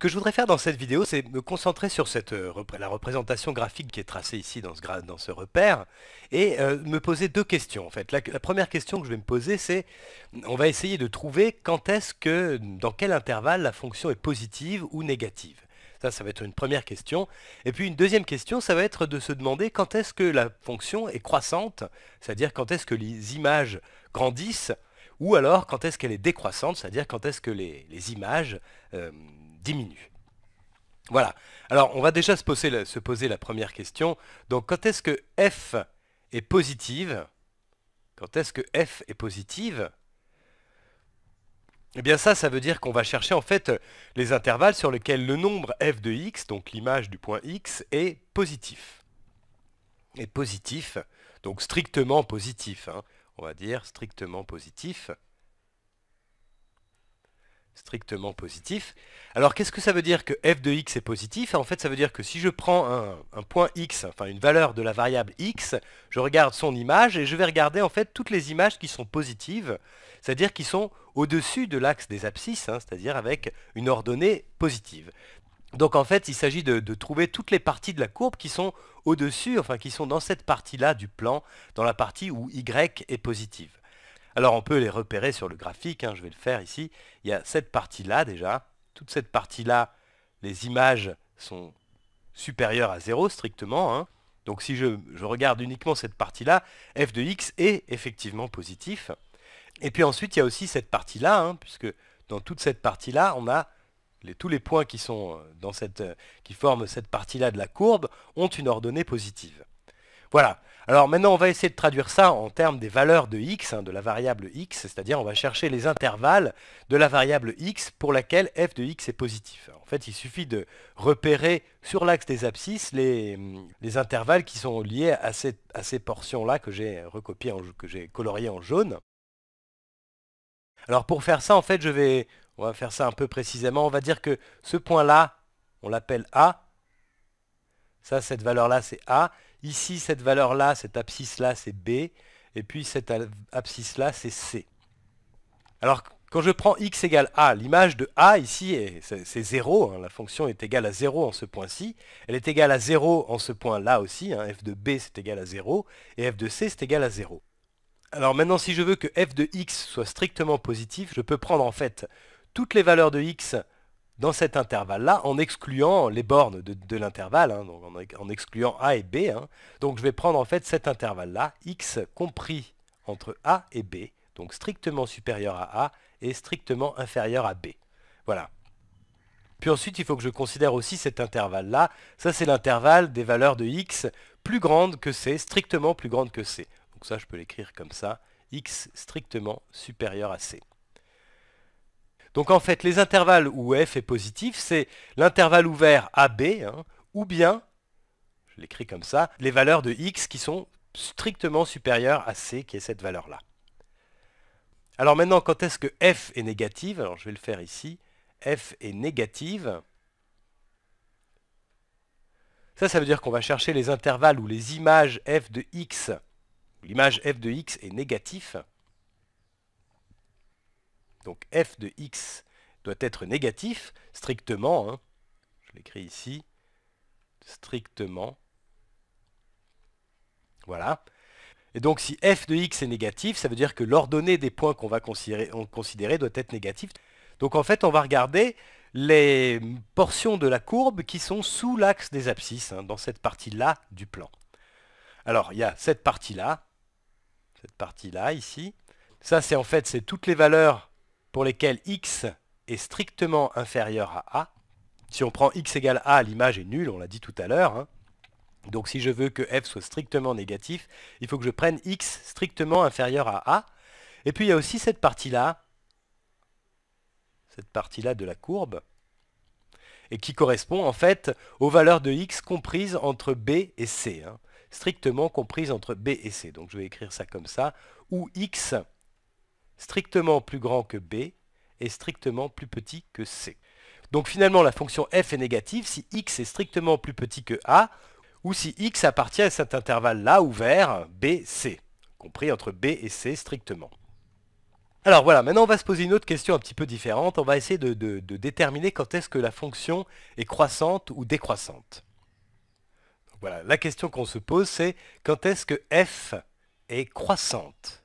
Ce que je voudrais faire dans cette vidéo, c'est me concentrer sur euh, la représentation graphique qui est tracée ici dans ce, repère et euh, me poser deux questions. En fait, la, première question que je vais me poser, c'est on va essayer de trouver quand est-ce que, dans quel intervalle la fonction est positive ou négative. Ça, ça va être une première question. Et puis une deuxième question, ça va être de se demander quand est-ce que la fonction est croissante, c'est-à-dire quand est-ce que les images grandissent, ou alors quand est-ce qu'elle est décroissante, c'est-à-dire quand est-ce que les, images euh, diminue. Voilà. Alors, on va déjà se poser la, se poser la première question. Donc, quand est-ce que f est positive Quand est-ce que f est positive Eh bien, ça, ça veut dire qu'on va chercher en fait les intervalles sur lesquels le nombre f de x, donc l'image du point x, est positif. Est positif, donc strictement positif. Hein. On va dire strictement positif strictement positif. Alors qu'est-ce que ça veut dire que f de x est positif En fait, ça veut dire que si je prends un, point x, enfin une valeur de la variable x, je regarde son image et je vais regarder en fait toutes les images qui sont positives, c'est-à-dire qui sont au-dessus de l'axe des abscisses, hein, c'est-à-dire avec une ordonnée positive. Donc en fait, il s'agit de, trouver toutes les parties de la courbe qui sont au-dessus, enfin qui sont dans cette partie-là du plan, dans la partie où y est positive. Alors on peut les repérer sur le graphique, hein, je vais le faire ici. Il y a cette partie-là déjà. Toute cette partie-là, les images sont supérieures à 0 strictement. Hein. Donc si je, regarde uniquement cette partie-là, f de x est effectivement positif. Et puis ensuite, il y a aussi cette partie-là, hein, puisque dans toute cette partie-là, on a tous les points qui, sont euh, dans cette, euh, qui forment cette partie-là de la courbe ont une ordonnée positive. Voilà, alors maintenant, on va essayer de traduire ça en termes des valeurs de x, hein, de la variable x, c'est-à-dire on va chercher les intervalles de la variable x pour laquelle f de x est positif. En fait, il suffit de repérer sur l'axe des abscisses les, mm, intervalles qui sont liés à ces, portions-là que j'ai recopiées, que j'ai coloriées en jaune. Alors pour faire ça, en fait, je vais, on va faire ça un peu précisément. On va dire que ce point-là, on l'appelle A. Ça, cette valeur-là, c'est A. Ici, cette valeur-là, cette abscisse-là, c'est B. Et puis cette abscisse-là, c'est C. Alors, quand je prends x égale a, l'image de a ici, c'est 0. Hein. la fonction est égale à 0 en ce point-ci. Elle est égale à 0 en ce point-là aussi. Hein. f de b, c'est égal à 0. Et f de c, c'est égal à 0. Alors maintenant, si je veux que f de x soit strictement positif, je peux prendre en fait toutes les valeurs de x dans cet intervalle-là en excluant les bornes de, l'intervalle, hein, en, excluant A et B. Hein. Donc je vais prendre en fait cet intervalle-là, x compris entre A et B, donc strictement supérieur à A et strictement inférieur à B. Voilà. Puis ensuite, il faut que je considère aussi cet intervalle-là. Ça, c'est l'intervalle des valeurs de x plus grande que c, strictement plus grande que c. Donc ça, je peux l'écrire comme ça, x strictement supérieur à c. Donc en fait, les intervalles où f est positif, c'est l'intervalle ouvert AB, b] hein, ou bien, je l'écris comme ça, les valeurs de x qui sont strictement supérieures à c, qui est cette valeur-là. Alors maintenant, quand est-ce que f est négative Alors je vais le faire ici. f est négative. Ça, ça veut dire qu'on va chercher les intervalles où les images f de x, l'image f de x est négative, donc f de x doit être négatif, strictement, hein, je l'écris ici, strictement, voilà. Et donc si f de x est négatif, ça veut dire que l'ordonnée des points qu'on va considérer, doit être négative. Donc en fait, on va regarder les portions de la courbe qui sont sous l'axe des abscisses, hein, dans cette partie-là du plan. Alors, il y a cette partie-là, cette partie-là ici. Ça, c'est en fait, c'est toutes les valeurs pour lesquels x est strictement inférieur à a. Si on prend x égale a, l'image est nulle, on l'a dit tout à l'heure. Hein. Donc si je veux que f soit strictement négatif, il faut que je prenne x strictement inférieur à a. Et puis il y a aussi cette partie-là, cette partie-là de la courbe, et qui correspond en fait aux valeurs de x comprises entre b et c, hein. strictement comprises entre b et c. Donc je vais écrire ça comme ça, où x strictement plus grand que b et strictement plus petit que c. Donc finalement, la fonction f est négative si x est strictement plus petit que a, ou si x appartient à cet intervalle-là ouvert, b, c, compris entre b et c strictement. Alors voilà, maintenant on va se poser une autre question un petit peu différente. On va essayer de, déterminer quand est-ce que la fonction est croissante ou décroissante. voilà, la question qu'on se pose c'est quand est-ce que f est croissante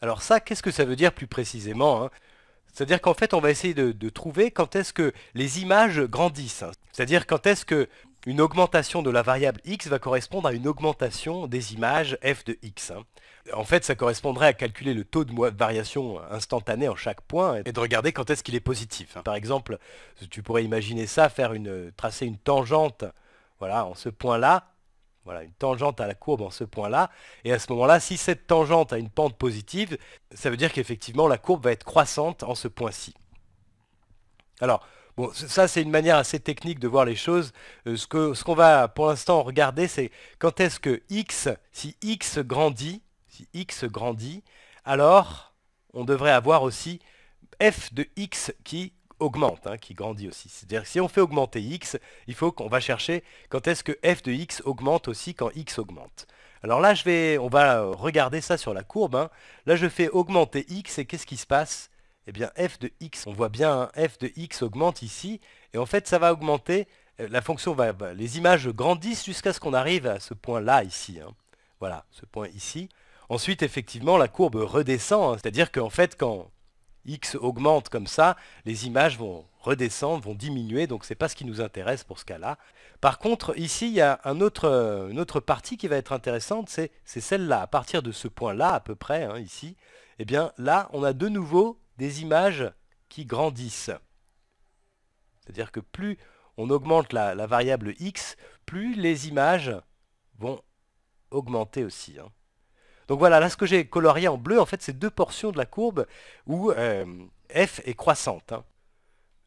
alors ça, qu'est-ce que ça veut dire plus précisément hein c'est-à-dire qu'en fait, on va essayer de, trouver quand est-ce que les images grandissent. Hein. C'est-à-dire quand est-ce que une augmentation de la variable x va correspondre à une augmentation des images f de x. Hein. En fait, ça correspondrait à calculer le taux de variation instantanée en chaque point et de regarder quand est-ce qu'il est positif. Par exemple, tu pourrais imaginer ça, faire une, tracer une tangente voilà, en ce point-là, voilà, une tangente à la courbe en ce point-là. Et à ce moment-là, si cette tangente a une pente positive, ça veut dire qu'effectivement, la courbe va être croissante en ce point-ci. Alors, bon, ça, c'est une manière assez technique de voir les choses. Euh, ce qu'on va pour l'instant regarder, c'est quand est-ce que x, si x grandit, si x grandit, alors on devrait avoir aussi f de x qui augmente, hein, qui grandit aussi. C'est-à-dire que si on fait augmenter x, il faut qu'on va chercher quand est-ce que f de x augmente aussi quand x augmente. Alors là, je vais, on va regarder ça sur la courbe. Hein. Là, je fais augmenter x et qu'est-ce qui se passe Eh bien, f de x, on voit bien, hein, f de x augmente ici. Et en fait, ça va augmenter. Euh, la fonction va, les images grandissent jusqu'à ce qu'on arrive à ce point-là ici. Voilà, ce point ici. Ensuite, effectivement, la courbe redescend, c'est-à-dire qu'en fait, quand X augmente comme ça, les images vont redescendre, vont diminuer, donc ce n'est pas ce qui nous intéresse pour ce cas-là. Par contre, ici, il y a un autre, une autre partie qui va être intéressante, c'est celle-là. À partir de ce point-là, à peu près, hein, ici, eh bien là, on a de nouveau des images qui grandissent. C'est-à-dire que plus on augmente la, variable X, plus les images vont augmenter aussi. Hein. Donc voilà, là ce que j'ai colorié en bleu, en fait, c'est deux portions de la courbe où euh, f est croissante. Hein.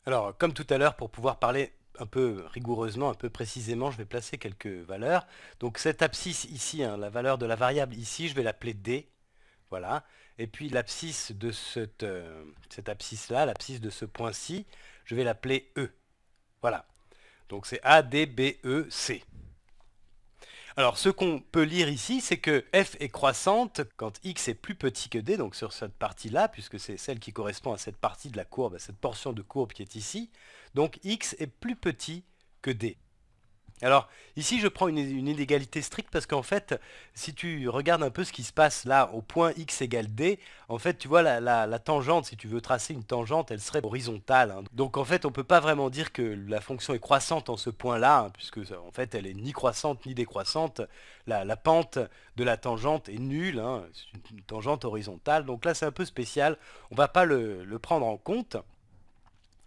Alors, comme tout à l'heure, pour pouvoir parler un peu rigoureusement, un peu précisément, je vais placer quelques valeurs. Donc cette abscisse ici, hein, la valeur de la variable ici, je vais l'appeler d. Voilà. Et puis l'abscisse de cette, euh, cette abscisse-là, l'abscisse de ce point-ci, je vais l'appeler e. Voilà. Donc c'est a, d, b, e, c. Alors ce qu'on peut lire ici, c'est que f est croissante quand x est plus petit que d, donc sur cette partie-là, puisque c'est celle qui correspond à cette partie de la courbe, à cette portion de courbe qui est ici, donc x est plus petit que d. Alors ici je prends une, inégalité stricte parce qu'en fait si tu regardes un peu ce qui se passe là au point x égale d, en fait tu vois la, tangente, si tu veux tracer une tangente, elle serait horizontale. Hein. Donc en fait on ne peut pas vraiment dire que la fonction est croissante en ce point là, hein, puisque en fait elle est ni croissante ni décroissante. La, pente de la tangente est nulle, hein, c'est une, tangente horizontale, donc là c'est un peu spécial, on ne va pas le prendre en compte.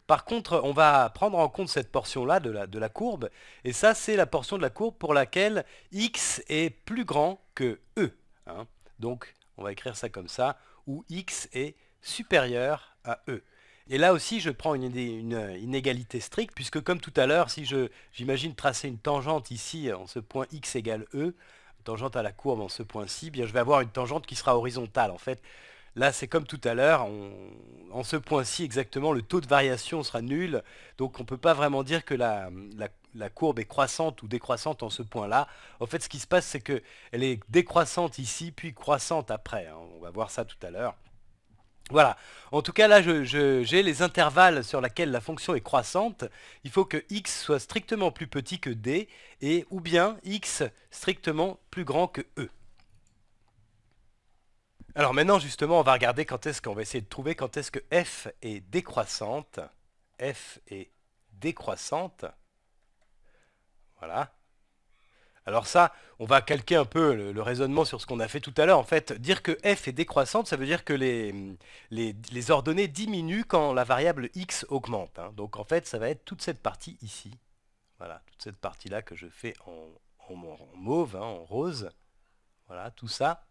Par contre, on va prendre en compte cette portion-là de la, courbe, et ça, c'est la portion de la courbe pour laquelle x est plus grand que e. Hein. Donc, on va écrire ça comme ça, où x est supérieur à e. Et là aussi, je prends une, inégalité stricte, puisque comme tout à l'heure, si j'imagine tracer une tangente ici en ce point x égale e, tangente à la courbe en ce point-ci, bien je vais avoir une tangente qui sera horizontale. En fait, Là, c'est comme tout à l'heure, en ce point-ci exactement, le taux de variation sera nul, donc on ne peut pas vraiment dire que la, courbe est croissante ou décroissante en ce point-là. En fait, ce qui se passe, c'est qu'elle est décroissante ici, puis croissante après. Hein. On va voir ça tout à l'heure. Voilà. En tout cas, là, j'ai les intervalles sur lesquels la fonction est croissante. Il faut que x soit strictement plus petit que d, et ou bien x strictement plus grand que e. Alors maintenant, justement, on va regarder quand est-ce qu'on va essayer de trouver quand est-ce que f est décroissante. f est décroissante. Voilà. Alors ça, on va calquer un peu le, raisonnement sur ce qu'on a fait tout à l'heure. En fait, dire que f est décroissante, ça veut dire que les, ordonnées diminuent quand la variable x augmente. Hein. Donc en fait, ça va être toute cette partie ici. Voilà, toute cette partie-là que je fais en, mauve, hein, en rose. Voilà, tout ça.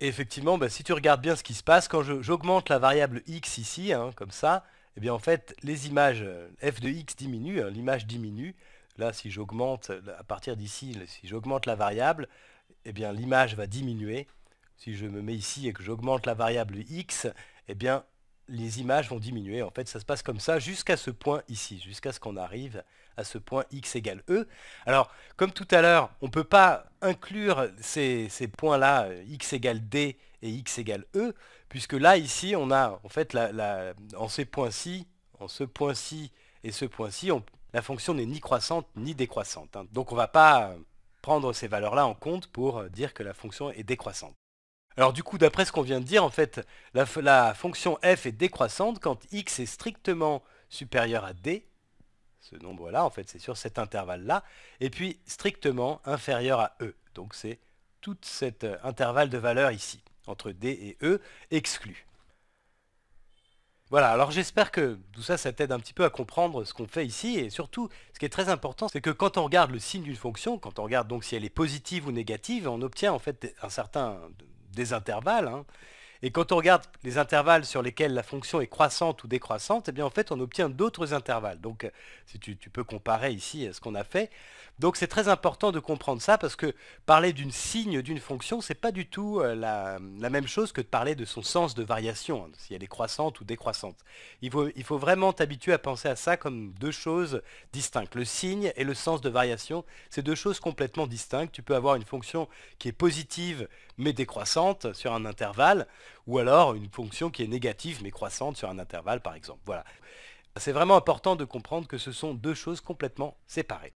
Et effectivement, bah, si tu regardes bien ce qui se passe, quand j'augmente la variable x ici, hein, comme ça, eh bien en fait, les images euh, f de x diminuent, hein, l'image diminue. Là, si j'augmente, à partir d'ici, si j'augmente la variable, eh bien l'image va diminuer. Si je me mets ici et que j'augmente la variable x, eh bien les images vont diminuer. En fait, ça se passe comme ça jusqu'à ce point ici, jusqu'à ce qu'on arrive à ce point x égale e. Alors, comme tout à l'heure, on ne peut pas inclure ces, points-là, euh, x égale d et x égale e, puisque là, ici, on a, en fait, la, en ces points-ci, en ce point-ci et ce point-ci, la fonction n'est ni croissante ni décroissante. Hein. Donc, on ne va pas prendre ces valeurs-là en compte pour euh, dire que la fonction est décroissante. Alors du coup, d'après ce qu'on vient de dire, en fait, la, la, fonction f est décroissante quand x est strictement supérieur à d, ce nombre-là, en fait, c'est sur cet intervalle-là, et puis strictement inférieur à E. Donc c'est tout cet euh, intervalle de valeur ici, entre D et E, exclu. Voilà, alors j'espère que tout ça, ça t'aide un petit peu à comprendre ce qu'on fait ici, et surtout, ce qui est très important, c'est que quand on regarde le signe d'une fonction, quand on regarde donc si elle est positive ou négative, on obtient en fait un certain des intervalles, hein, et quand on regarde les intervalles sur lesquels la fonction est croissante ou décroissante, eh en fait on obtient d'autres intervalles. Donc si tu, peux comparer ici euh, ce qu'on a fait. Donc c'est très important de comprendre ça parce que parler d'une signe d'une fonction, ce n'est pas du tout euh, la, même chose que de parler de son sens de variation, hein, si elle est croissante ou décroissante. Il faut, il faut vraiment t'habituer à penser à ça comme deux choses distinctes. Le signe et le sens de variation, c'est deux choses complètement distinctes. Tu peux avoir une fonction qui est positive mais décroissante sur un intervalle ou alors une fonction qui est négative mais croissante sur un intervalle par exemple. Voilà. C'est vraiment important de comprendre que ce sont deux choses complètement séparées.